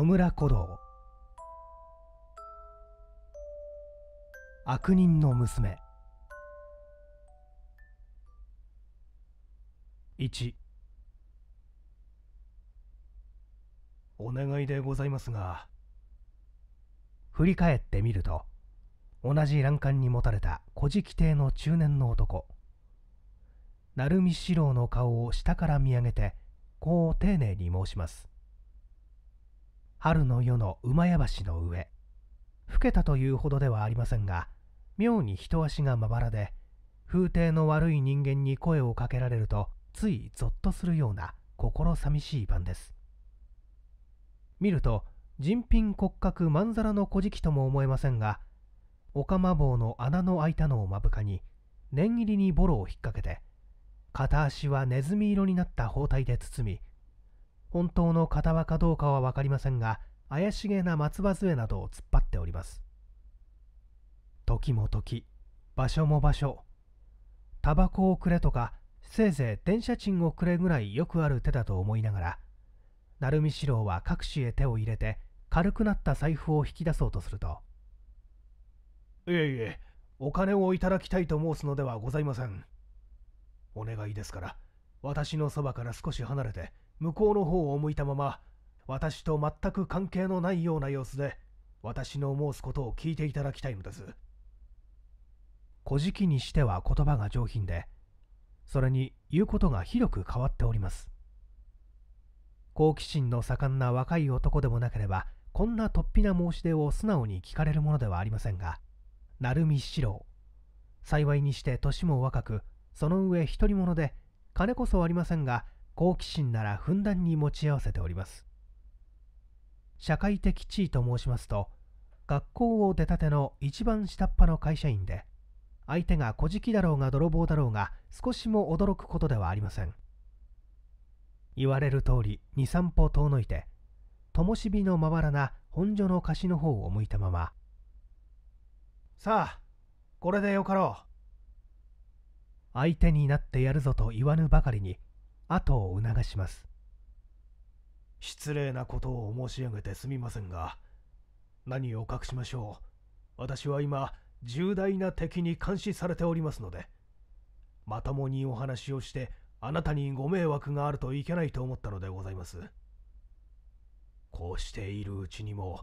野村古道悪人の娘1お願いでございますが振り返ってみると同じ欄干に持たれた古事記亭の中年の男鳴海四郎の顔を下から見上げてこう丁寧に申します春の夜の馬屋橋の上老けたというほどではありませんが妙に人足がまばらで風体の悪い人間に声をかけられるとついぞっとするような心寂しい晩です見ると人品骨格まんざらの乞食とも思えませんがおかま棒の穴の開いたのを目深に念入りにボロを引っ掛けて片足はネズミ色になった包帯で包み本当の片輪かどうかは分かりませんが怪しげな松葉杖などを突っ張っております時も時場所も場所タバコをくれとかせいぜい電車賃をくれぐらいよくある手だと思いながら鳴海四郎は各紙へ手を入れて軽くなった財布を引き出そうとすると「いえいえお金をいただきたいと申すのではございませんお願いですから私のそばから少し離れて向こうの方を向いたまま私と全く関係のないような様子で私の申すことを聞いていただきたいのです古事記にしては言葉が上品でそれに言うことが広く変わっております好奇心の盛んな若い男でもなければこんな突飛な申し出を素直に聞かれるものではありませんが鳴海四郎幸いにして年も若くその上独り者で金こそありませんが好奇心ならふんだんに持ち合わせております社会的地位と申しますと学校を出たての一番下っ端の会社員で相手が小じだろうが泥棒だろうが少しも驚くことではありません言われる通り23歩遠のいて灯火のまばらな本所の貸しの方を向いたままさあこれでよかろう相手になってやるぞと言わぬばかりに後を促します失礼なことを申し上げてすみませんが何を隠しましょう私は今重大な敵に監視されておりますのでまともにお話をしてあなたにご迷惑があるといけないと思ったのでございますこうしているうちにも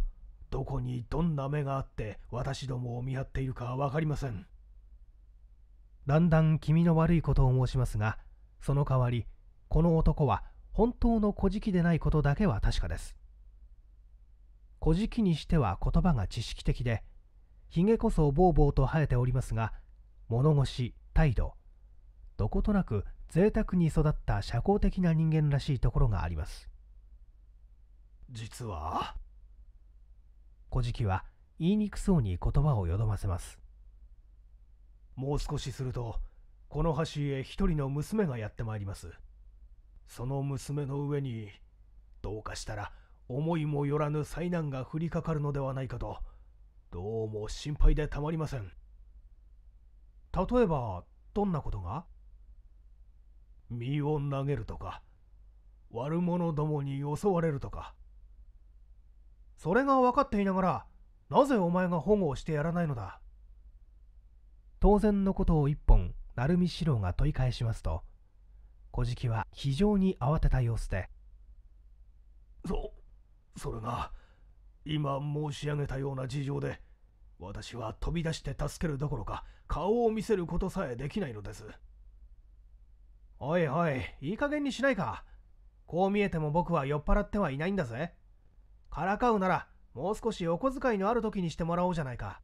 どこにどんな目があって私どもを見張っているか分かりませんだんだん気味の悪いことを申しますがその代わりこの男は本当の古事でないことだけは確かです。古事にしては言葉が知識的で、ひげこそぼうぼうと生えておりますが、物腰、態度、どことなく贅沢に育った社交的な人間らしいところがあります。実は古事は言いにくそうに言葉をよどませます。もう少しすると、この橋へ一人の娘がやってまいります。その娘の上にどうかしたら思いもよらぬ災難が降りかかるのではないかとどうも心配でたまりません例えばどんなことが身を投げるとか悪者どもに襲われるとかそれが分かっていながらなぜお前が保護をしてやらないのだ当然のことを一本鳴海四郎が問い返しますと小じは非常に慌てた様子でそそれが今申し上げたような事情で私は飛び出して助けるどころか顔を見せることさえできないのですおいおいいい加減にしないかこう見えても僕は酔っ払ってはいないんだぜからかうならもう少しお小遣いのある時にしてもらおうじゃないか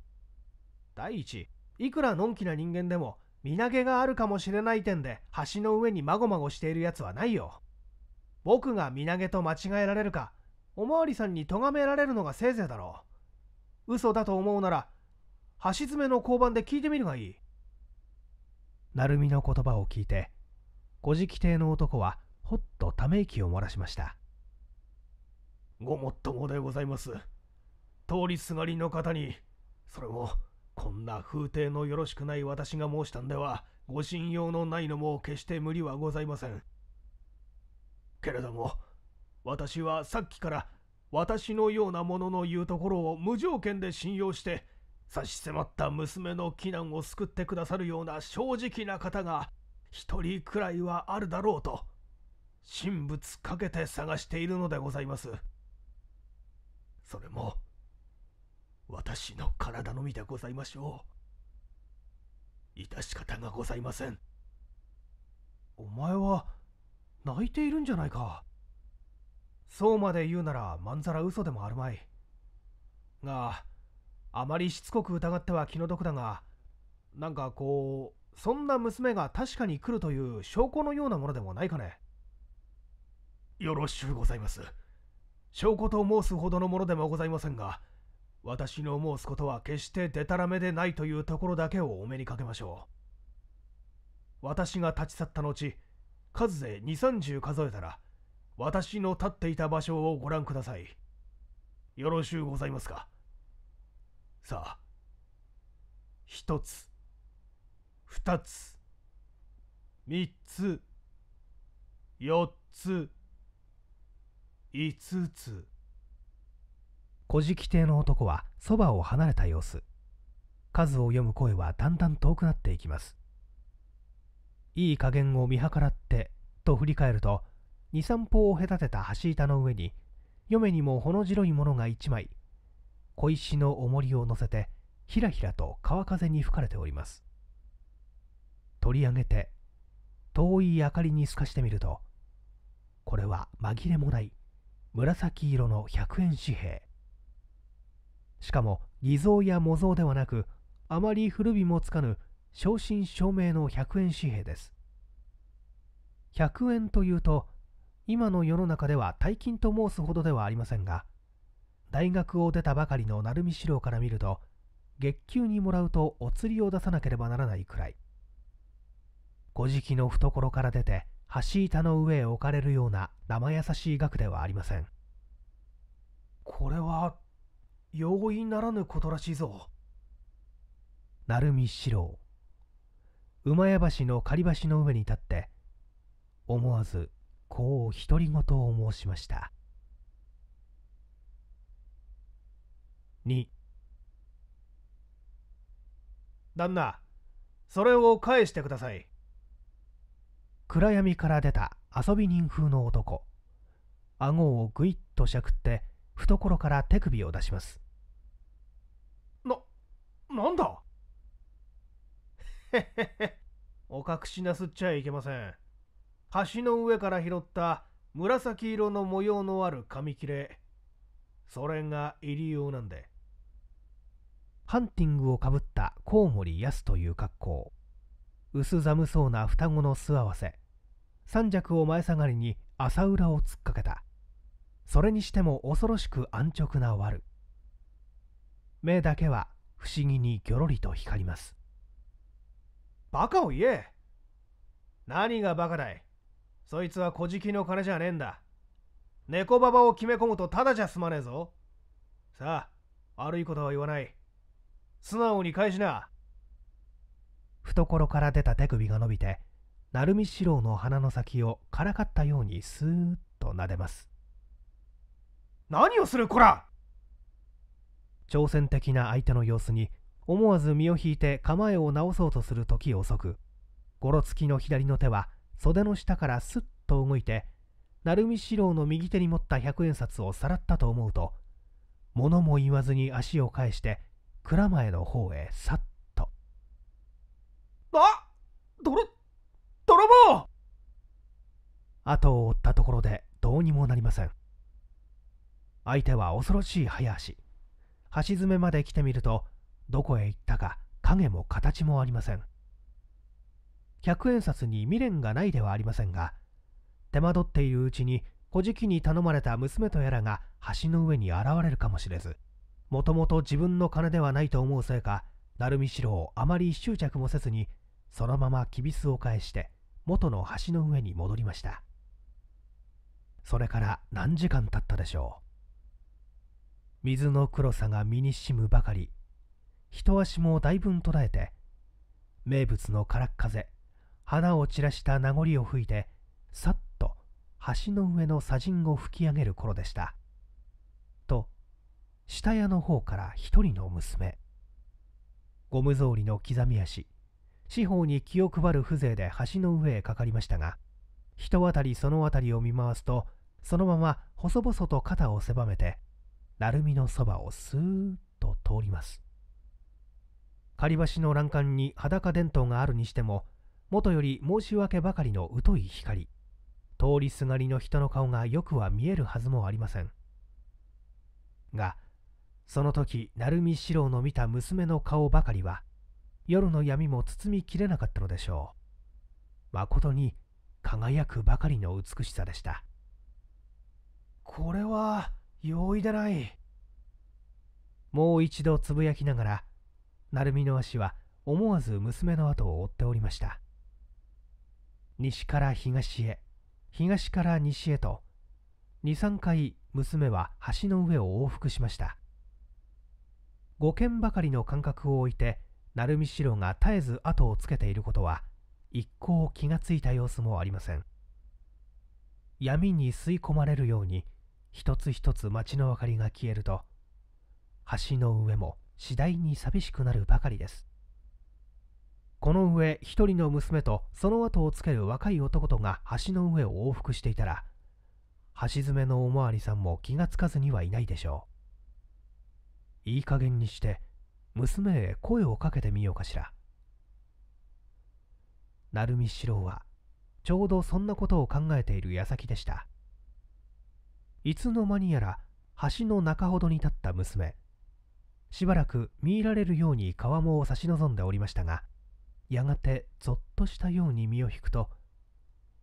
第一いくらのんきな人間でも身投げがあるかもしれない点で橋の上にまごまごしているやつはないよ。僕が身投げと間違えられるか、おまわりさんに咎められるのがせいぜいだろう。嘘だと思うなら、橋爪の交番で聞いてみるがいい。成美の言葉を聞いて、古事記亭の男はほっとため息を漏らしました。ごもっともでございます。通りすがりの方に、それも、こんな風体のよろしくない私が申したんでは、ご信用のないのも決して無理はございません。けれども、私はさっきから私のようなものの言うところを無条件で信用して差し迫った娘の危難を救ってくださるような正直な方が一人くらいはあるだろうと神仏かけて探しているのでございますそれも私の体のみでございましょう。致し方がございません。お前は泣いているんじゃないか。そうまで言うならまんざら嘘でもあるまい。が、あまりしつこく疑っては気の毒だが、なんかこう、そんな娘が確かに来るという証拠のようなものでもないかね。よろしゅうございます。証拠と申すほどのものでもございませんが、私の申すことは決してデタラメでないというところだけをお目にかけましょう私が立ち去った後数で230数えたら私の立っていた場所をご覧くださいよろしゅうございますかさあ一つ二つ三つ四つ五つ古事記亭の男はそばを離れた様子数を読む声はだんだん遠くなっていきますいい加減を見計らってと振り返ると23歩を隔てた橋板の上に嫁にもほの白いものが1枚小石の重りを乗せてひらひらと川風に吹かれております取り上げて遠い明かりに透かしてみるとこれは紛れもない紫色の100円紙幣しかも偽造や模造ではなくあまり古びもつかぬ正真正銘の100円紙幣です100円というと今の世の中では大金と申すほどではありませんが大学を出たばかりの鳴海四郎から見ると月給にもらうとお釣りを出さなければならないくらい小じきの懐から出て橋板の上へ置かれるような生優しい額ではありませんこれは容易ならぬことらしいぞ鳴海四郎馬屋橋の狩橋の上に立って思わずこう独り言を申しました二旦那それを返してください暗闇から出た遊び人風の男顎をぐいっとしゃくって懐から手首を出しますなんだへへへ、お隠しなすっちゃいけません。橋の上から拾った紫色の模様のある紙切れ。それが入り用なんで。ハンティングをかぶったコウモリヤスという格好。薄寒そうな双子の巣合わせ。三尺を前下がりに朝裏を突っかけた。それにしても恐ろしく安直な悪。目だけは不思議にぎょろりと光りますバカを言え何がバカだいそいつは小じきの金じゃねえんだ猫ババを決め込むとただじゃ済まねえぞさあ悪いことは言わない素直に返しな懐から出た手首が伸びて鳴海四郎の鼻の先をからかったようにスーッと撫でます何をするこら挑戦的な相手の様子に思わず身を引いて構えを直そうとする時遅くごろつきの左の手は袖の下からすっと動いて鳴海四郎の右手に持った百円札をさらったと思うと物も言わずに足を返して蔵前の方へさっとあ泥泥棒後を追ったところでどうにもなりません相手は恐ろしい早足橋爪まで来てみるとどこへ行ったか影も形もありません100円札に未練がないではありませんが手間取っているうちに小じに頼まれた娘とやらが橋の上に現れるかもしれずもともと自分の金ではないと思うせいか鳴海四郎あまり執着もせずにそのままきびすを返して元の橋の上に戻りましたそれから何時間経ったでしょう水の黒さが身にしむばかり一足もだいぶん途絶えて名物のからっ風花を散らした名残を吹いてさっと橋の上の砂塵を吹き上げる頃でしたと下屋の方から一人の娘ゴム草履の刻み足四方に気を配る風情で橋の上へかかりましたが人当たりその辺りを見回すとそのまま細々と肩を狭めて鳴海のそばをスーッと通ります。狩り橋の欄干に裸伝統があるにしても、もとより申し訳ばかりの疎い光、通りすがりの人の顔がよくは見えるはずもありません。が、その時、鳴海四郎の見た娘の顔ばかりは、夜の闇も包みきれなかったのでしょう。まことに輝くばかりの美しさでした。これは、容易だないもう一度つぶやきながら鳴海の足は思わず娘の後を追っておりました西から東へ東から西へと23回娘は橋の上を往復しました5軒ばかりの間隔を置いて鳴海四郎が絶えず後をつけていることは一向気がついた様子もありません闇に吸い込まれるように一つ一つ町の明かりが消えると橋の上も次第に寂しくなるばかりですこの上一人の娘とその後をつける若い男とが橋の上を往復していたら橋爪のおまわりさんも気がつかずにはいないでしょういい加減にして娘へ声をかけてみようかしら鳴海四郎はちょうどそんなことを考えている矢先でしたいつの間にやら橋の中ほどに立った娘しばらく見入られるように川面を差し望んでおりましたがやがてぞっとしたように身を引くと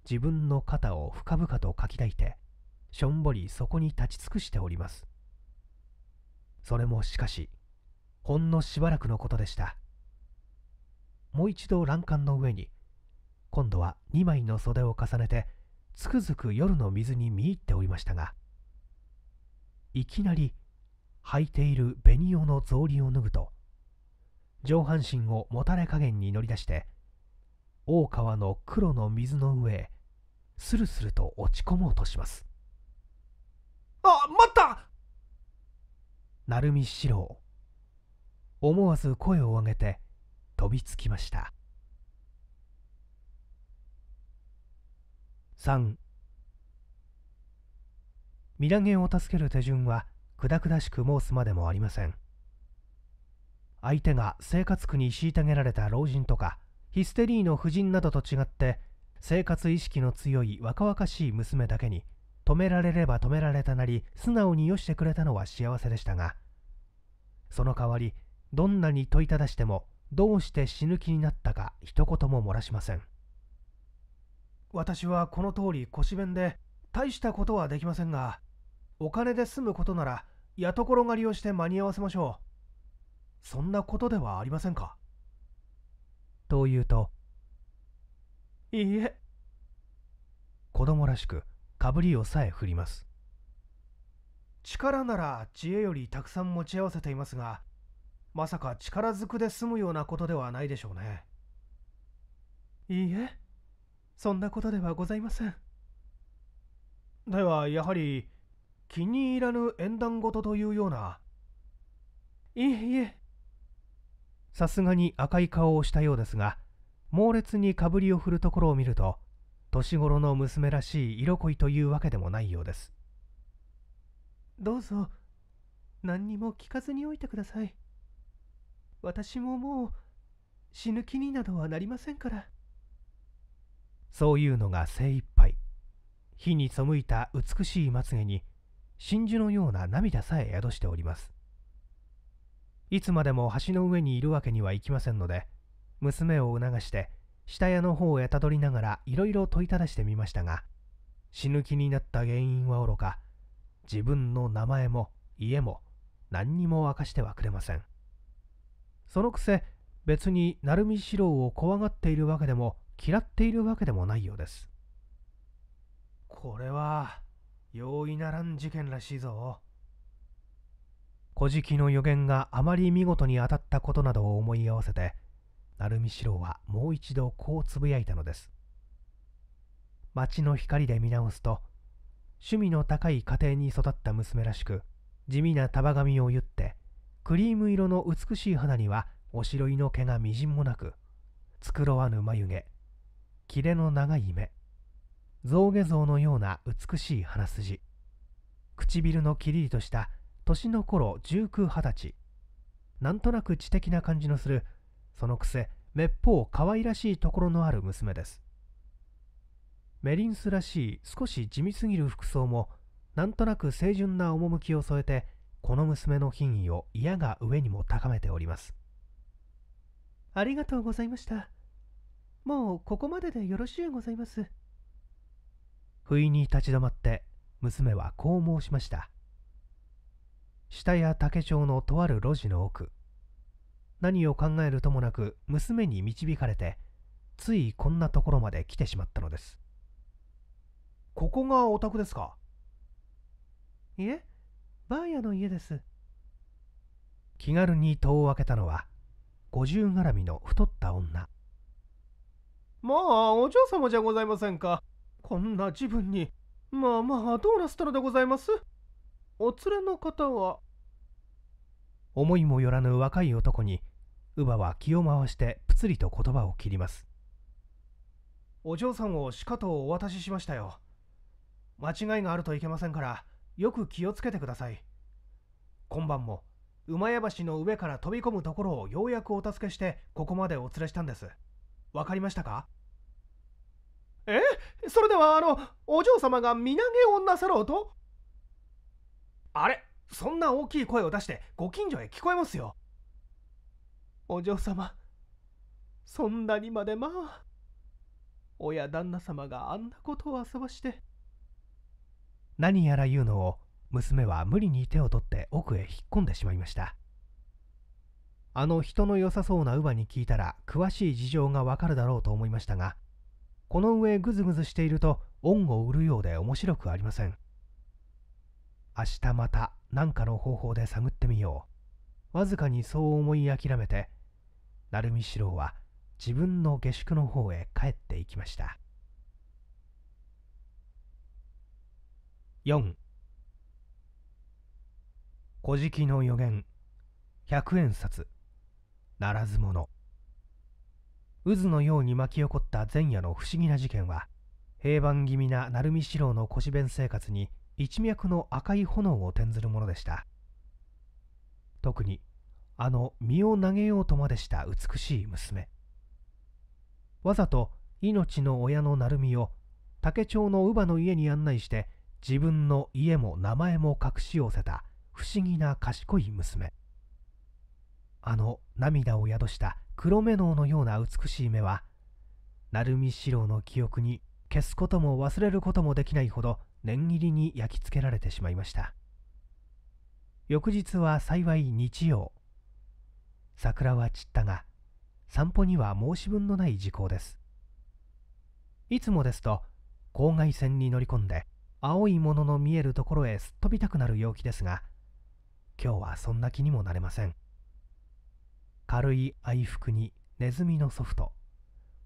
自分の肩を深々とかき抱いてしょんぼりそこに立ち尽くしておりますそれもしかしほんのしばらくのことでしたもう一度欄干の上に今度は2枚の袖を重ねてつくづく夜の水に見入っておりましたがいきなり履いている紅用の草履を脱ぐと上半身をもたれ加減に乗り出して大川の黒の水の上へスルスルと落ち込もうとしますあ待った鳴海四郎思わず声を上げて飛びつきました3身投げを助ける手順はくだしく申すまでもありません相手が生活苦に虐げられた老人とかヒステリーの婦人などと違って生活意識の強い若々しい娘だけに止められれば止められたなり素直によしてくれたのは幸せでしたがその代わりどんなに問いただしてもどうして死ぬ気になったか一言も漏らしません私はこの通り腰弁で大したことはできませんがお金で済むことなら雇ころがりをして間に合わせましょうそんなことではありませんかと言うといいえ子供らしくかぶりをさえ振ります力なら知恵よりたくさん持ち合わせていますがまさか力ずくで済むようなことではないでしょうねいいえそんなことではございませんではやはり気に入らぬ縁談事というような。いえいえ。さすがに赤い顔をしたようですが、猛烈にかぶりを振るところを見ると、年頃の娘らしい色恋というわけでもないようです。どうぞ、何にも聞かずにおいてください。私ももう死ぬ気になどはなりませんから。そういうのが精一杯。火に背いた美しいまつげに真珠のような涙さえ宿しておりますいつまでも橋の上にいるわけにはいきませんので娘を促して下屋の方へたどりながらいろいろ問いただしてみましたが死ぬ気になった原因はおろか自分の名前も家も何にも明かしてはくれませんそのくせ別に鳴海四郎を怖がっているわけでも嫌っているわけでもないようですこれは容易ならん事件らしいぞ。古事記の予言があまり見事に当たったことなどを思い合わせて、鳴海四郎はもう一度こうつぶやいたのです。街の光で見直すと、趣味の高い家庭に育った娘らしく、地味な束紙を言って、クリーム色の美しい肌にはおしろいの毛がみじんもなく、繕わぬ眉毛、切れの長い目、象牙像のような美しい鼻筋唇のきりりとした年の頃1 9二十歳なんとなく知的な感じのするそのくせめっぽう可愛らしいところのある娘ですメリンスらしい少し地味すぎる服装もなんとなく清純な趣を添えてこの娘の品位を嫌が上にも高めておりますありがとうございましたもうここまででよろしゅうございます不意に立ち止まって娘はこう申しました下や竹町のとある路地の奥何を考えるともなく娘に導かれてついこんなところまで来てしまったのですここがお宅ですかいえばあやの家です気軽に戸を開けたのは五十絡みの太った女まあお嬢様じゃございませんかこんな自分に、まあまあどうなすったのでございますお連れの方は思いもよらぬ若い男に、乳母は気を回してプツリと言葉を切ります。お嬢さんをしかとお渡ししましたよ。間違いがあるといけませんから、よく気をつけてください。今晩も、馬屋橋の上から飛び込むところをようやくお助けして、ここまでお連れしたんです。わかりましたかえそれではあのお嬢様が身投げをなさろうとあれそんな大きい声を出してご近所へ聞こえますよお嬢様そんなにまでまあ親旦那様があんなことを遊ばして何やら言うのを娘は無理に手を取って奥へ引っ込んでしまいましたあの人の良さそうな乳母に聞いたら詳しい事情がわかるだろうと思いましたがこの上グズグズしていると恩を売るようで面白くありません明日また何かの方法で探ってみようわずかにそう思い諦めて鳴海四郎は自分の下宿の方へ帰っていきました4「古事記の予言」百円札ならず者渦のように巻き起こった前夜の不思議な事件は平凡気味な鳴海四郎の腰弁生活に一脈の赤い炎を転ずるものでした特にあの身を投げようとまでした美しい娘わざと命の親の鳴海を竹町の乳母の家に案内して自分の家も名前も隠し寄せた不思議な賢い娘あの涙を宿した黒目ののような美しい目は鳴海四郎の記憶に消すことも忘れることもできないほど念入りに焼き付けられてしまいました翌日は幸い日曜桜は散ったが散歩には申し分のない時効ですいつもですと郊外線に乗り込んで青いものの見えるところへすっ飛びたくなる陽気ですが今日はそんな気にもなれません軽い愛服にネズミのソフト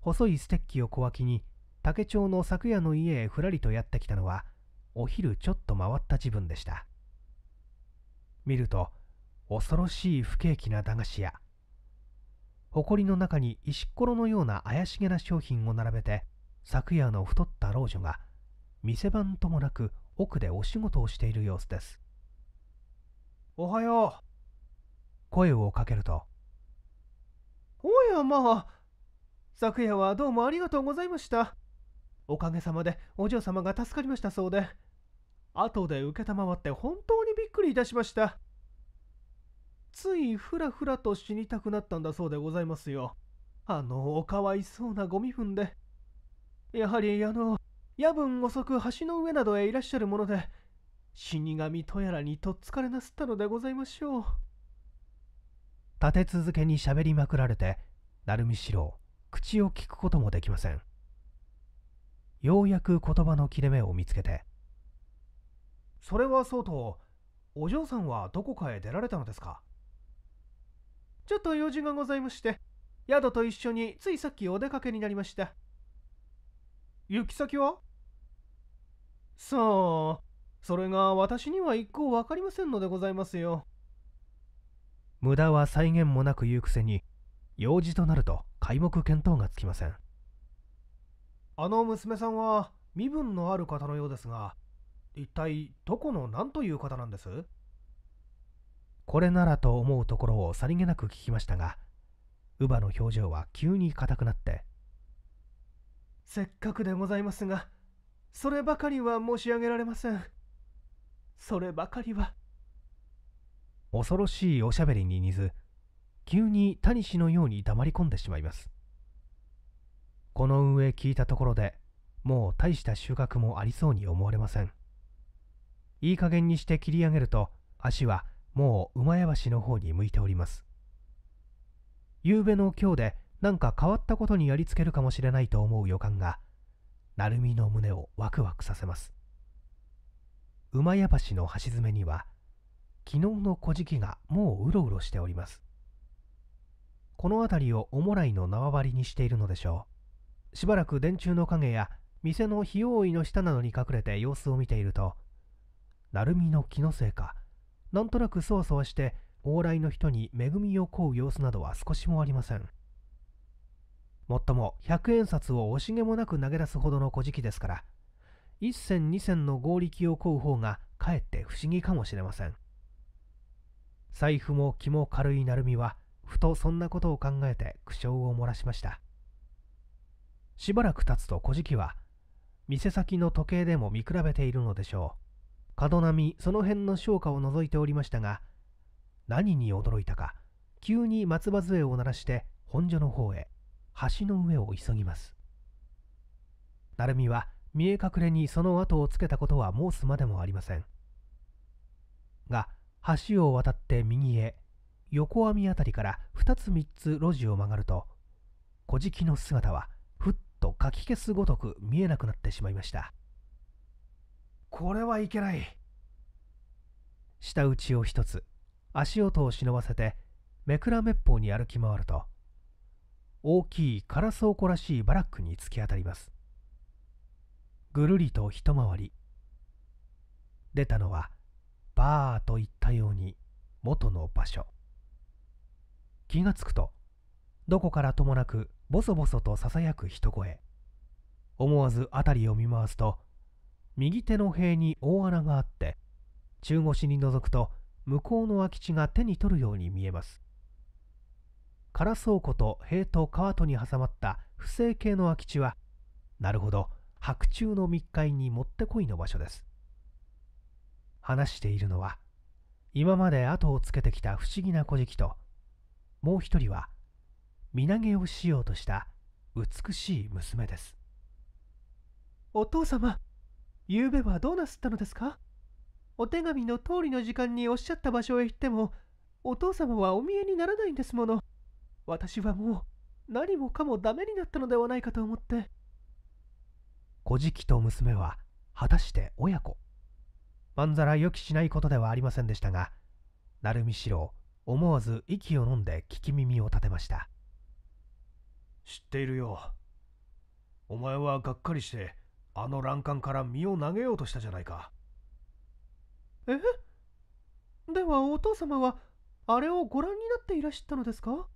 細いステッキを小脇に竹町の昨夜の家へふらりとやってきたのはお昼ちょっと回った自分でした見ると恐ろしい不景気な駄菓子屋埃の中に石ころのような怪しげな商品を並べて昨夜の太った老女が店番ともなく奥でお仕事をしている様子ですおはよう声をかけるとおやまあ昨夜はどうもありがとうございましたおかげさまでお嬢様が助かりましたそうで後で承って本当にびっくりいたしましたついふらふらと死にたくなったんだそうでございますよあのおかわいそうなご身分でやはりあの夜分遅く橋の上などへいらっしゃるもので死神とやらにとっつかれなすったのでございましょう立て続けに喋りまくられて成美四郎口を聞くこともできませんようやく言葉の切れ目を見つけて「それはそうとお嬢さんはどこかへ出られたのですか?」「ちょっと用事がございまして宿と一緒についさっきお出かけになりました」「行き先は?」さあそれが私には一向分かりませんのでございますよ。無駄は再現もなく言うくせに用事となると皆目見当がつきませんあの娘さんは身分のある方のようですが一体どこの何という方なんですこれならと思うところをさりげなく聞きましたが乳母の表情は急に硬くなってせっかくでございますがそればかりは申し上げられませんそればかりは恐ろしいおしゃべりに似ず急にタニシのように黙り込んでしまいますこの運営聞いたところでもう大した収穫もありそうに思われませんいい加減にして切り上げると足はもう馬屋橋の方に向いております夕べの今日で何か変わったことにやりつけるかもしれないと思う予感が鳴海の胸をワクワクさせます馬屋橋の橋爪には昨日の小じがもううろうろしております。この辺りをおもらいの縄張りにしているのでしょう。しばらく電柱の影や店の費用いの下などに隠れて様子を見ていると、鳴海の気のせいか、なんとなくそわそわして往来の人に恵みを請う様子などは少しもありません。もっとも100円札を惜しげもなく投げ出すほどの小じですから、1銭2銭の合力を請う方がかえって不思議かもしれません。財布も気も軽い成海はふとそんなことを考えて苦笑を漏らしましたしばらく経つと小じは店先の時計でも見比べているのでしょう角波その辺の商家を覗いておりましたが何に驚いたか急に松葉杖を鳴らして本所の方へ橋の上を急ぎます成美は見え隠れにその後をつけたことは申すまでもありませんが橋を渡って右へ、横網辺りから2つ3つ路地を曲がると、小敷の姿はふっとかき消すごとく見えなくなってしまいました。これはいけない。舌打ちを一つ、足音を忍ばせて、めくらめっぽうに歩き回ると、大きい空倉庫らしいバラックに突き当たります。ぐるりと一回り。出たのは、バーといったように元の場所気がつくとどこからともなくボソボソとささやく人声思わず辺りを見回すと右手の塀に大穴があって中腰に覗くと向こうの空き地が手に取るように見えます空倉庫と塀と川とに挟まった不正形の空き地はなるほど白昼の密会にもってこいの場所です話しているのは今まで後をつけてきた不思議な乞食ともう一人は身投げをしようとした美しい娘ですお父様ゆうべはどうなすったのですかお手紙の通りの時間におっしゃった場所へ行ってもお父様はお見えにならないんですもの私はもう何もかもダメになったのではないかと思って小じと娘は果たして親子まんざら予期しないことではありませんでしたが鳴海四郎思わず息をのんで聞き耳を立てました知っているよお前はがっかりしてあの欄干から身を投げようとしたじゃないかえではお父様はあれをご覧になっていらしたのですか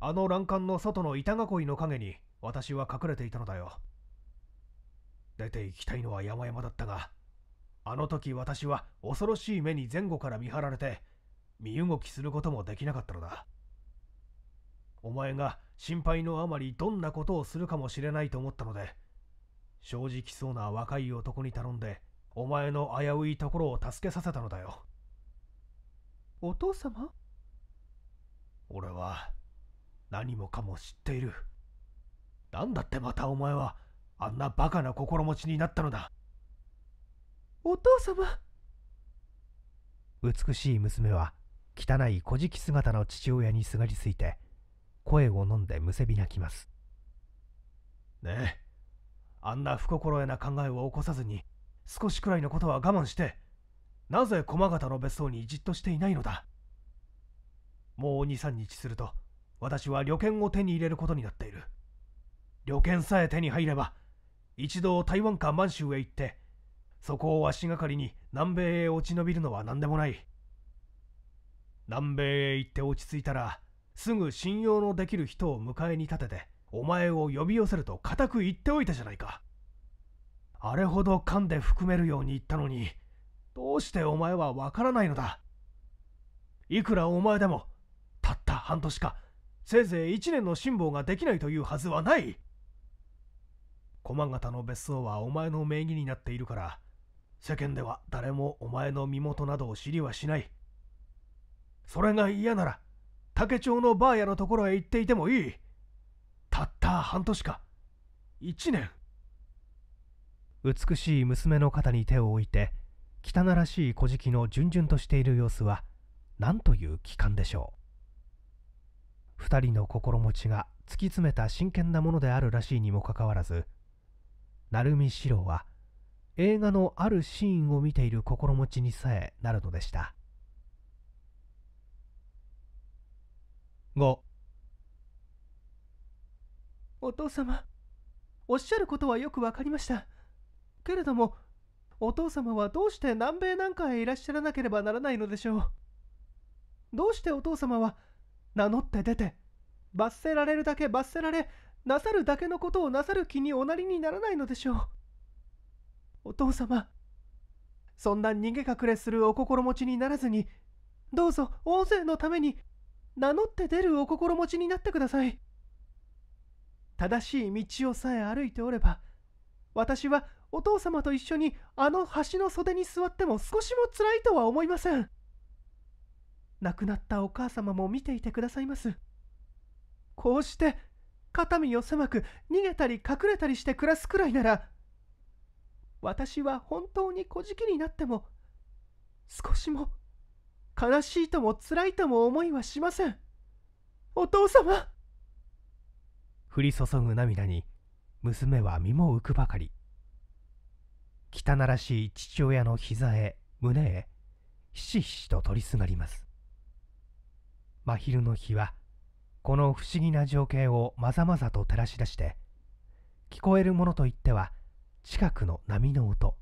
あの欄干の外の板囲いの陰に私は隠れていたのだよ出て行きたいのは山々だったがあの時私は恐ろしい目に前後から見張られて身動きすることもできなかったのだお前が心配のあまりどんなことをするかもしれないと思ったので正直そうな若い男に頼んでお前の危ういところを助けさせたのだよお父様俺は何もかも知っている何だってまたお前はあんなバカな心持ちになったのだお父様美しい娘は汚い小じ姿の父親にすがりついて声を飲んでむせび泣きますねえあんな不心得な考えを起こさずに少しくらいのことは我慢してなぜ駒形の別荘にじっとしていないのだもう23日すると私は旅券を手に入れることになっている旅券さえ手に入れば一度台湾か満州へ行ってそこを足がかりに南米へ落ち延びるのは何でもない南米へ行って落ち着いたらすぐ信用のできる人を迎えに立ててお前を呼び寄せると固く言っておいたじゃないかあれほど噛んで含めるように言ったのにどうしてお前はわからないのだいくらお前でもたった半年かせいぜい1年の辛抱ができないというはずはない駒形の別荘はお前の名義になっているから世間では誰もお前の身元などを知りはしないそれが嫌なら竹町のバーヤのところへ行っていてもいいたった半年か1年美しい娘の肩に手を置いて汚らしい小じのじゅんじゅんとしている様子は何という奇観でしょう2人の心持ちが突き詰めた真剣なものであるらしいにもかかわらず鳴海四郎は映画のあるシーンを見ている心持ちにさえなるのでした5お父様おっしゃることはよくわかりましたけれどもお父様はどうして南米なんかへいらっしゃらなければならないのでしょうどうしてお父様は名乗って出て罰せられるだけ罰せられなさるだけのことをなさる気におなりにならないのでしょうお父様そんな逃げ隠れするお心持ちにならずにどうぞ大勢のために名乗って出るお心持ちになってください正しい道をさえ歩いておれば私はお父様と一緒にあの橋の袖に座っても少しも辛いとは思いません亡くなったお母様も見ていてくださいますこうして肩身を狭く逃げたり隠れたりして暮らすくらいなら私は本当に小じきになっても少しも悲しいとも辛いとも思いはしませんお父様降り注ぐ涙に娘は身も浮くばかり汚らしい父親の膝へ胸へひしひしと取りすがります真昼の日はこの不思議な情景をまざまざと照らし出して聞こえるものといっては近くの波の音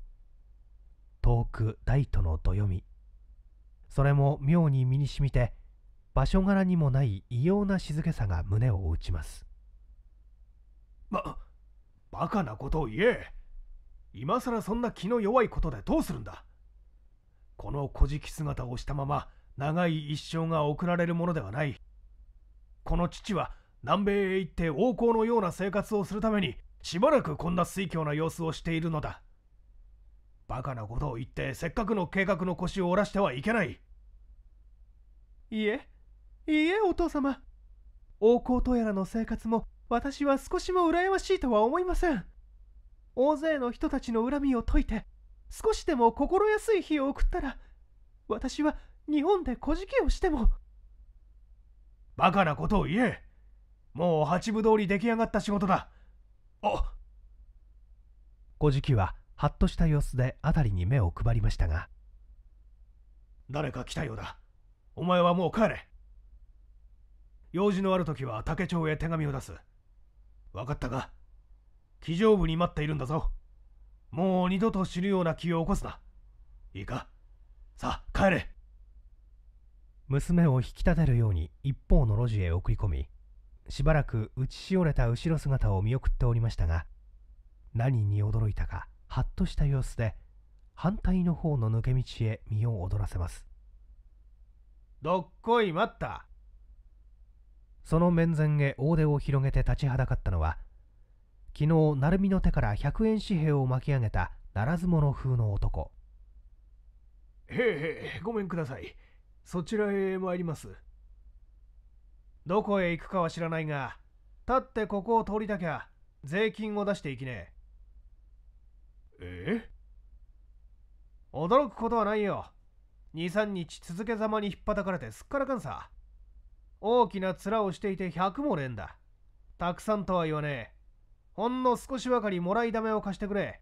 遠く大都のどよみそれも妙に身にしみて場所柄にもない異様な静けさが胸を打ちますまバカなことを言え今更そんな気の弱いことでどうするんだこの小じ姿をしたまま長い一生が送られるものではないこの父は南米へ行って王侯のような生活をするためにしばらくこんな水狂な様子をしているのだバカなことを言ってせっかくの計画の腰を折らしてはいけないいえいいえお父様王侯とやらの生活も私は少しも羨ましいとは思いません大勢の人たちの恨みを解いて少しでも心安い日を送ったら私は日本で小じきをしてもバカなことを言えもう八分通り出来上がった仕事だあ小じきははっとした様子で辺りに目を配りましたが誰か来たようだお前はもう帰れ用事のある時は竹町へ手紙を出す分かったか騎乗部に待っているんだぞもう二度と死ぬような気を起こすないいかさあ帰れ娘を引き立てるように一方の路地へ送り込みしばらく打ちしおれた後ろ姿を見送っておりましたが何に驚いたかはっとした様子で反対の方の抜け道へ身を躍らせますどっこい待ったその面前へ大手を広げて立ちはだかったのは昨日鳴海の手から100円紙幣を巻き上げたならず者風の男へえへえごめんくださいそちらへ参りますどこへ行くかは知らないが立ってここを通りたきゃ税金を出していきねええ驚くことはないよ23日続けざまにひっぱたかれてすっからかんさ大きな面をしていて100もれんだたくさんとは言わねえほんの少しばかりもらいだめを貸してくれ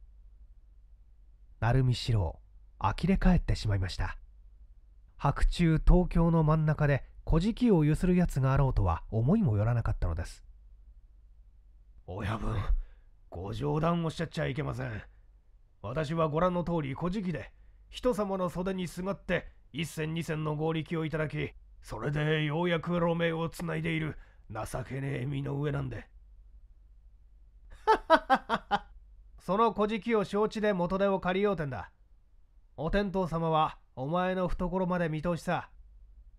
鳴海四郎呆れ返ってしまいました白昼東京の真ん中で小じきをゆする奴があろうとは思いもよらなかったのです親分ご冗談をしちゃっちゃいけません私はご覧の通り小じきで人様の袖にすがって一銭二銭の合力をいただきそれでようやく路面をつないでいる情けねえ身の上なんで その小じきを承知で元手を借りようてんだお天道様はお前の懐まで見通しさ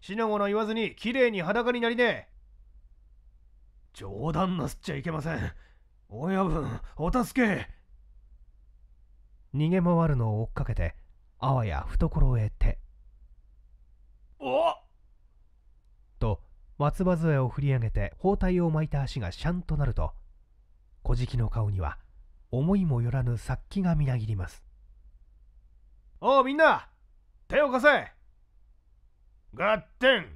死のもの言わずに綺麗に裸になりね冗談なすっちゃいけません親分お助け逃げ回るのを追っかけてあわや懐へ手おと松葉杖を振り上げて包帯を巻いた足がシャンとなると小じきの顔には思いもよらぬ殺気がみなぎりますおうみんな手を貸せ合点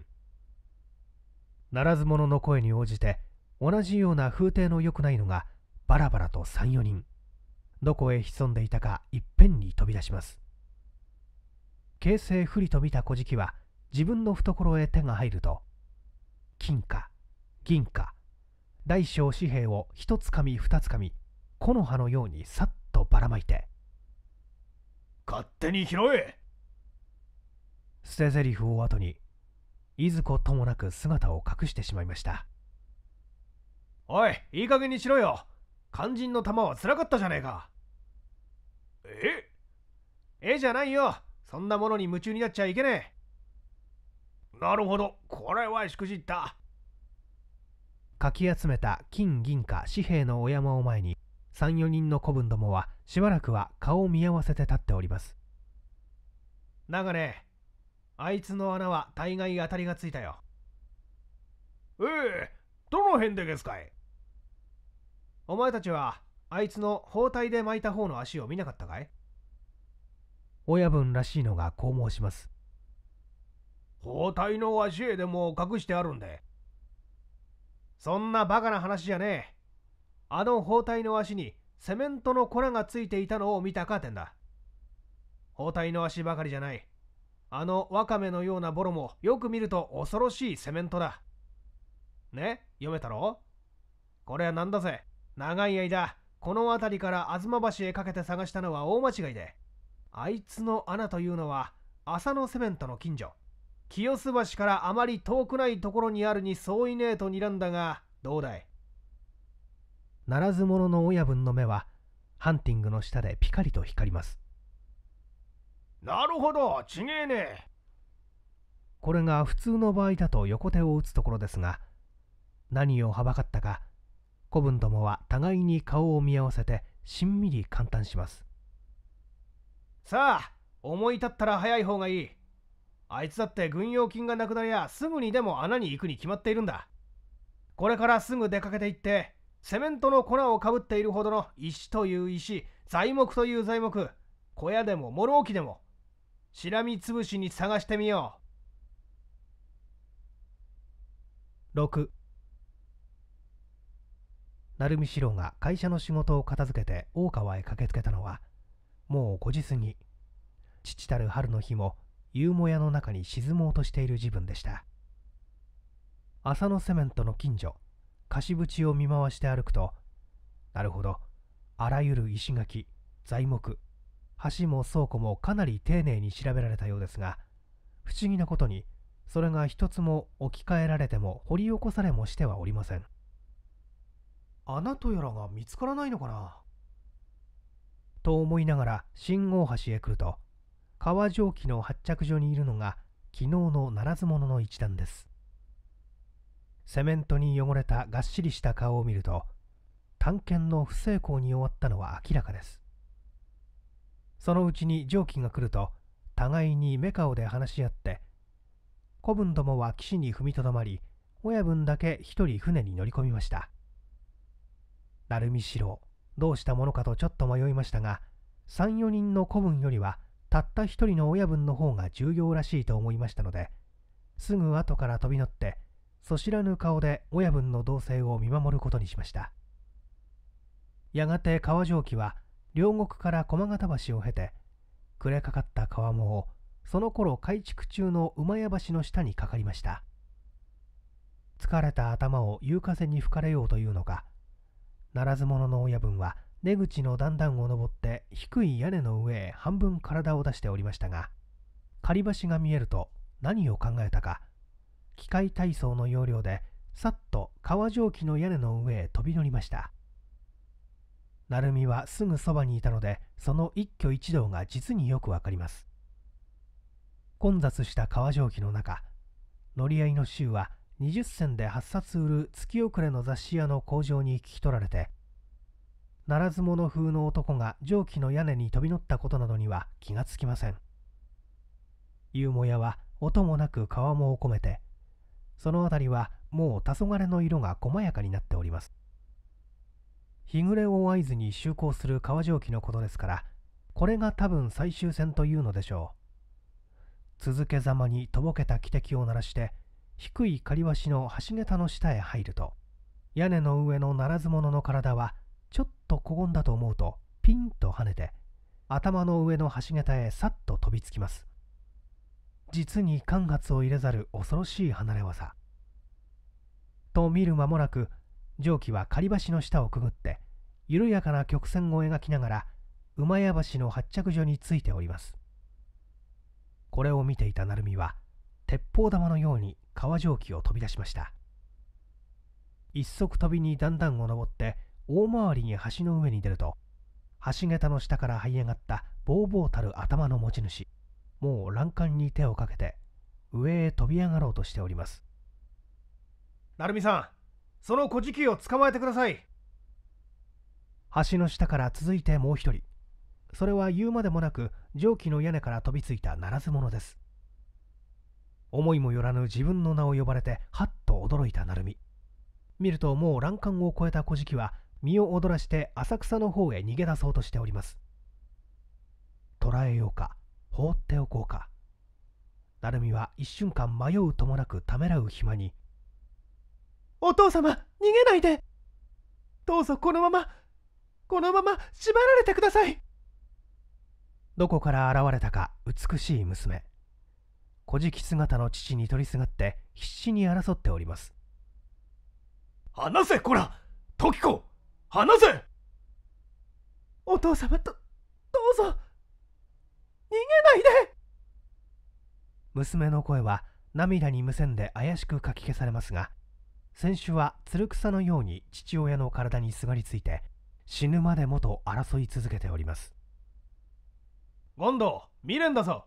ならず者の声に応じて同じような風体の良くないのがバラバラと34人どこへ潜んでいたかいっぺんに飛び出します形勢不利と見た小じは自分の懐へ手が入ると金貨銀貨大小紙幣を一つかみ二つかみ木の葉のようにさっとばらまいて勝手に拾え捨て台詞を後にいずこともなく姿を隠してしまいましたおいいい加減にしろよ肝心の玉はつらかったじゃねえかええじゃないよそんなものに夢中になっちゃいけねえなるほどこれはしくじったかき集めた金銀貨紙幣のお山を前に34人の子分どもはしばらくは顔を見合わせて立っております長ねあいつの穴は大概当たりがついたよええどの辺でですかいお前たちはあいつの包帯で巻いた方の足を見なかったかい親分らしいのがこう申します包帯の足へでも隠してあるんでそんなバカな話じゃねえあの包帯の足にセメントの粉がついていたのを見たかてんだ包帯の足ばかりじゃないあのワカメのようなボロもよく見ると恐ろしいセメントだ。ね読めたろこれは何だぜ長い間、この辺りから吾妻橋へかけて探したのは大間違いで、あいつの穴というのは浅野セメントの近所。清洲橋からあまり遠くないところにあるに相違ねえと睨んだが、どうだいならず者の親分の目は、ハンティングの下でピカリと光ります。なるほど、ちげえねこれが普通の場合だと横手を打つところですが、何をはばかったか、子分どもは互いに顔を見合わせて、しんみり感嘆します。さあ、思い立ったら早い方がいい。あいつだって軍用金がなくなりゃすぐにでも穴に行くに決まっているんだ。これからすぐ出かけて行って、セメントの粉をかぶっているほどの石という石、材木という材木、小屋でも諸置でも、しらみつぶしに探してみよう6成美四郎が会社の仕事を片付けて大川へ駆けつけたのはもう5時過ぎ父たる春の日も夕もやの中に沈もうとしている自分でした浅野セメントの近所貸淵を見回して歩くとなるほどあらゆる石垣材木橋も倉庫もかなり丁寧に調べられたようですが不思議なことにそれが一つも置き換えられても掘り起こされもしてはおりません穴とやらが見つからないのかなと思いながら信号橋へ来ると川蒸気の発着所にいるのが昨日のならず者の一団ですセメントに汚れたがっしりした顔を見ると探検の不成功に終わったのは明らかですそのうちに蒸気が来ると互いにメカオで話し合って子分どもは岸に踏みとどまり親分だけ一人船に乗り込みました鳴海四郎どうしたものかとちょっと迷いましたが34人の子分よりはたった一人の親分の方が重要らしいと思いましたのですぐ後から飛び乗ってそ知らぬ顔で親分の動静を見守ることにしましたやがて川蒸気は両国から駒形橋を経て暮れかかった川面をその頃改築中の馬屋橋の下にかかりました疲れた頭を夕風に吹かれようというのかならず者の親分は出口の段々を登って低い屋根の上へ半分体を出しておりましたが仮橋が見えると何を考えたか機械体操の要領でさっと川蒸気の屋根の上へ飛び乗りました成美はすぐそばにいたのでその一挙一動が実によくわかります混雑した川蒸気の中乗り合いの衆は20銭で8冊売る月遅れの雑誌屋の工場に聞き取られてならず者風の男が蒸気の屋根に飛び乗ったことなどには気がつきませんーもやは音もなく川もを込めてその辺りはもう黄昏の色が細やかになっております日暮れを合図に就航する川蒸気のことですからこれが多分最終戦というのでしょう続けざまにとぼけた汽笛を鳴らして低い刈り橋の橋桁の下へ入ると屋根の上のならず者の体はちょっとこ言んだと思うとピンと跳ねて頭の上の橋桁へさっと飛びつきます実に間髪を入れざる恐ろしい離れ技と見る間もなく蒸気は狩り橋の下をくぐって緩やかな曲線を描きながら馬屋橋の発着所についておりますこれを見ていた鳴海は鉄砲玉のように川蒸気を飛び出しました一足飛びに段々を登って大回りに橋の上に出ると橋桁の下から這い上がったぼうぼうたる頭の持ち主もう欄干に手をかけて上へ飛び上がろうとしております成美さんその小じきを捕まえてください橋の下から続いてもう一人それは言うまでもなく蒸気の屋根から飛びついたならず者です思いもよらぬ自分の名を呼ばれてはっと驚いた成美見るともう欄干を越えた小食は身を躍らして浅草の方へ逃げ出そうとしております捕らえようか放っておこうか成美は一瞬間迷うともなくためらう暇に「お父様逃げないでどうぞこのままこのまま縛られてくださいどこから現れたか美しい娘小じき姿の父に取りすがって必死に争っております話せこら時子離せお父様とどうぞ逃げないで娘の声は涙に無線で怪しくかき消されますが先週はつる草のように父親の体にすがりついて死ぬまでもと争い続けております権藤未練だぞ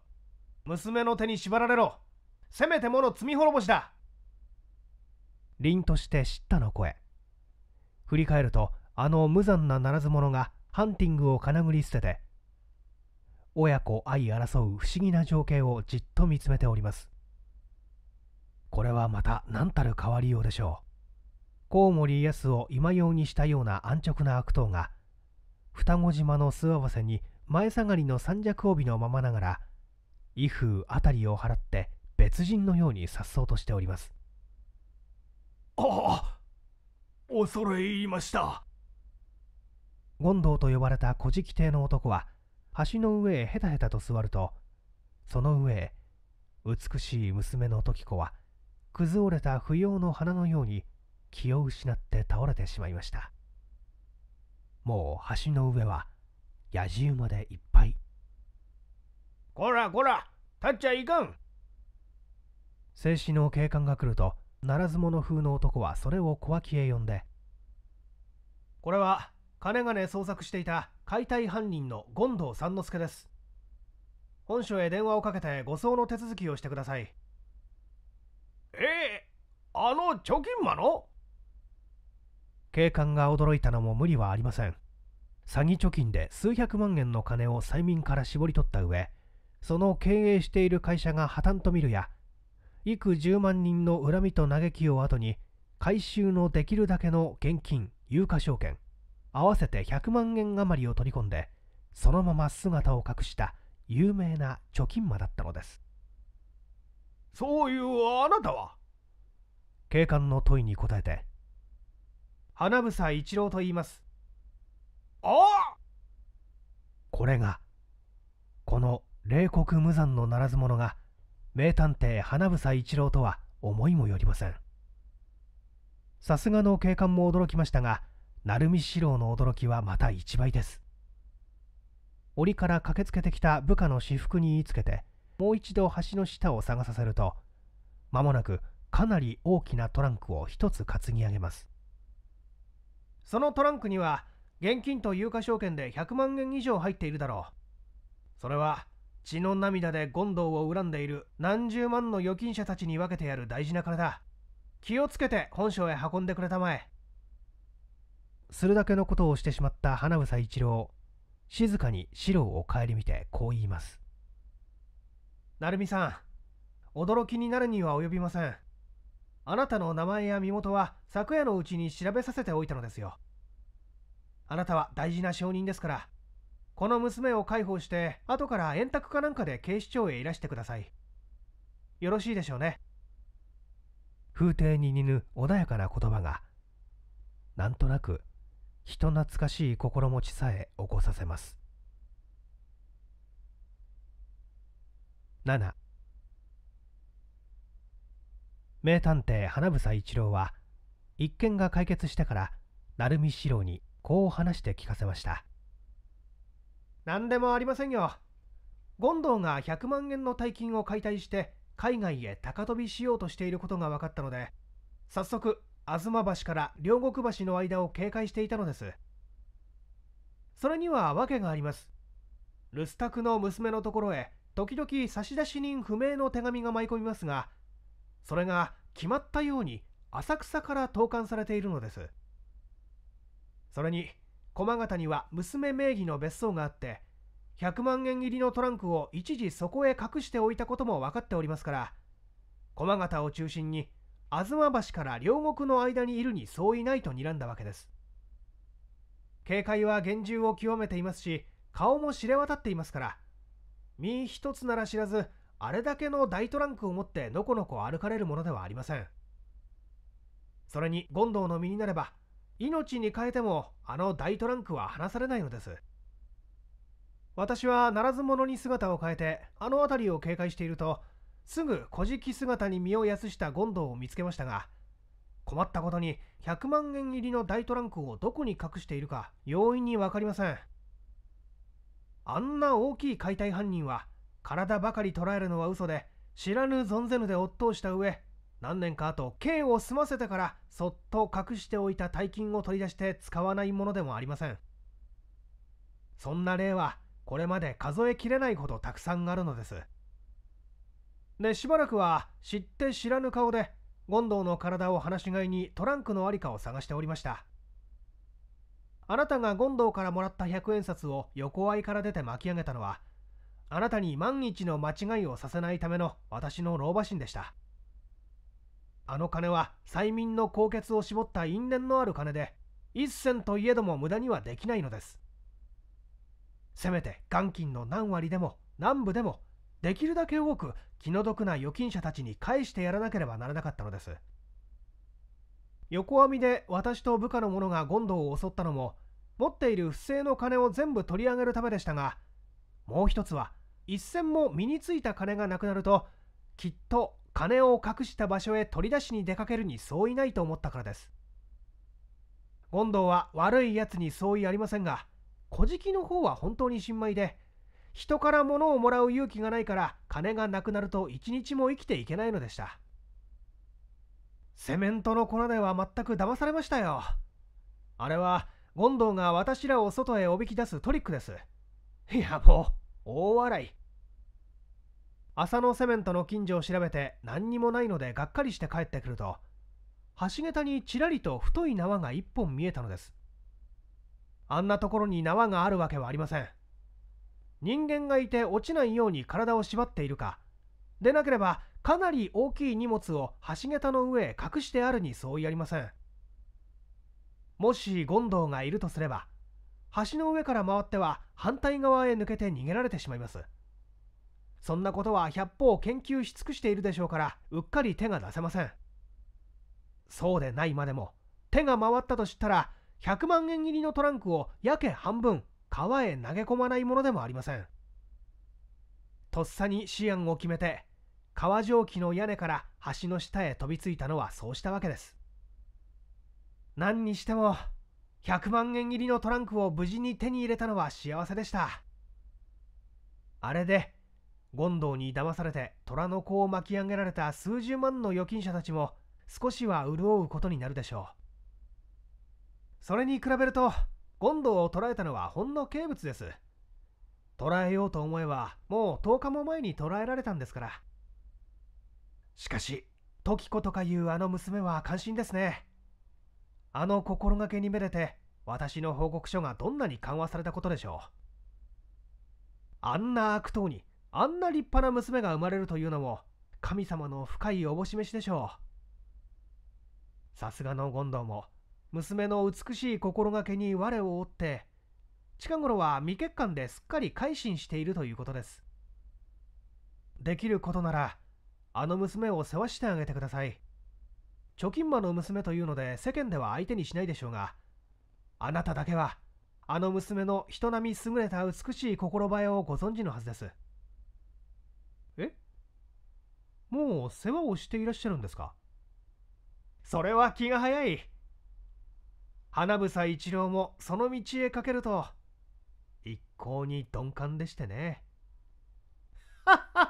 娘の手に縛られろせめてもの罪滅ぼしだ凛として知ったの声振り返るとあの無残なならず者がハンティングをかなぐり捨てて親子相争う不思議な情景をじっと見つめておりますこれはまた何たる変わりようでしょうコウモリ・ヤスを今用にしたような安直な悪党が双子島の巣合わせに前下がりの三尺帯のままながら威風あたりを払って別人のように颯爽としておりますああ恐れ入りました権藤と呼ばれた古事記邸の男は橋の上へヘタヘタと座るとその上へ美しい娘の時子は崩れた不要の花のように気を失って倒れてしまいましたもう橋の上はやじ馬でいっぱいこらこら立っちゃいかん静止の警官が来るとならず者風の男はそれを小脇へ呼んでこれは金々捜索していた解体犯人の権藤三之助です本署へ電話をかけて護送の手続きをしてくださいええあの貯金魔の警官が驚いたのも無理はありません詐欺貯金で数百万円の金を催眠から絞り取った上その経営している会社が破綻と見るや幾十万人の恨みと嘆きを後に回収のできるだけの現金有価証券合わせて100万円余りを取り込んでそのまま姿を隠した有名な貯金魔だったのですそういうあなたは警官の問いに答えて花房一郎と言いますあこれがこの冷酷無残のならず者が名探偵花房一郎とは思いもよりませんさすがの警官も驚きましたが鳴海四郎の驚きはまた1倍です檻から駆けつけてきた部下の私服に言いつけてもう一度橋の下を探させると間もなくかなり大きなトランクを1つ担ぎ上げますそのトランクには現金と有価証券で100万円以上入っているだろうそれは血の涙で権藤を恨んでいる何十万の預金者たちに分けてやる大事な金だ気をつけて本省へ運んでくれたまえするだけのことをしてしまった花房一郎静かに四郎を顧みてこう言います成美さん驚きになるには及びませんあなたの名前や身元は昨夜のうちに調べさせておいたのですよあなたは大事な証人ですからこの娘を介抱して後から円卓かなんかで警視庁へいらしてくださいよろしいでしょうね風亭に似ぬ穏やかな言葉がなんとなく人懐かしい心持ちさえ起こさせます7名探偵花房一郎は一件が解決してから鳴海四郎にこう話して聞かせました何でもありませんよ権藤が100万円の大金を解体して海外へ高飛びしようとしていることが分かったので早速吾妻橋から両国橋の間を警戒していたのですそれには訳があります留守宅の娘のところへ時々差出人不明の手紙が舞い込みますがそれが決まったように浅草から投函されているのですそれに駒形には娘名義の別荘があって100万円入りのトランクを一時そこへ隠しておいたことも分かっておりますから駒形を中心に吾妻橋から両国の間にいるに相違ないと睨んだわけです警戒は厳重を極めていますし顔も知れ渡っていますから身一つなら知らずあれだけの大トランクを持ってのこのこ歩かれるものではありませんそれに権藤の身になれば命に代えてもあの大トランクは離されないのです私はならず者に姿を変えてあの辺りを警戒しているとすぐ小じき姿に身を安した権藤を見つけましたが困ったことに100万円入りの大トランクをどこに隠しているか容易に分かりませんあんな大きい解体犯人は体ばかり捉えるのは嘘で知らぬ存ぜぬで夫をした上何年か後刑を済ませてからそっと隠しておいた大金を取り出して使わないものでもありませんそんな例はこれまで数えきれないほどたくさんあるのですでしばらくは知って知らぬ顔で権藤の体を放し飼いにトランクの在りかを探しておりましたあなたが権藤からもらった100円札を横合いから出て巻き上げたのはあなたに万一の間違いをさせないための私の老婆心でした。あの金は催眠の高血を絞った因縁のある金で、一銭といえども無駄にはできないのです。せめて元金の何割でも何部でも、できるだけ多く気の毒な預金者たちに返してやらなければならなかったのです。横網で私と部下の者が権藤を襲ったのも、持っている不正の金を全部取り上げるためでしたが、もう一つは一銭も身についた金がなくなるときっと金を隠した場所へ取り出しに出かけるに相違ないと思ったからです権藤は悪いやつに相違ありませんが小じきの方は本当に新米で人から物をもらう勇気がないから金がなくなると一日も生きていけないのでしたセメントの粉では全く騙されましたよあれは権藤が私らを外へおびき出すトリックですいやもう大笑い浅野セメントの近所を調べて何にもないのでがっかりして帰ってくると橋桁にちらりと太い縄が一本見えたのですあんなところに縄があるわけはありません人間がいて落ちないように体を縛っているかでなければかなり大きい荷物を橋桁の上へ隠してあるに相違ありませんもし権藤がいるとすれば橋の上から回っては反対側へ抜けて逃げられてしまいますそんなことは百歩研究し尽くしているでしょうからうっかり手が出せませんそうでないまでも手が回ったと知ったら100万円入りのトランクをやけ半分川へ投げ込まないものでもありませんとっさに思案を決めて川蒸気の屋根から橋の下へ飛びついたのはそうしたわけです何にしても100万円入りのトランクを無事に手に入れたのは幸せでしたあれで権藤に騙されて虎の子を巻き上げられた数十万の預金者たちも少しは潤うことになるでしょうそれに比べると権藤を捕らえたのはほんの軽物です捕らえようと思えばもう10日も前に捕らえられたんですからしかし時子とかいうあの娘は感心ですねあの心がけにめでて私の報告書がどんなに緩和されたことでしょうあんな悪党にあんな立派な娘が生まれるというのも神様の深いおぼしめしでしょうさすがの権藤も娘の美しい心がけに我を追って近頃は未血管ですっかり改心しているということですできることならあの娘を世話してあげてください貯金魔の娘というので世間では相手にしないでしょうが、あなただけは、あの娘の人並み優れた美しい心映えをご存知のはずです。えもう世話をしていらっしゃるんですかそれは気が早い。花房一郎もその道へかけると、一向に鈍感でしてね。はっはっ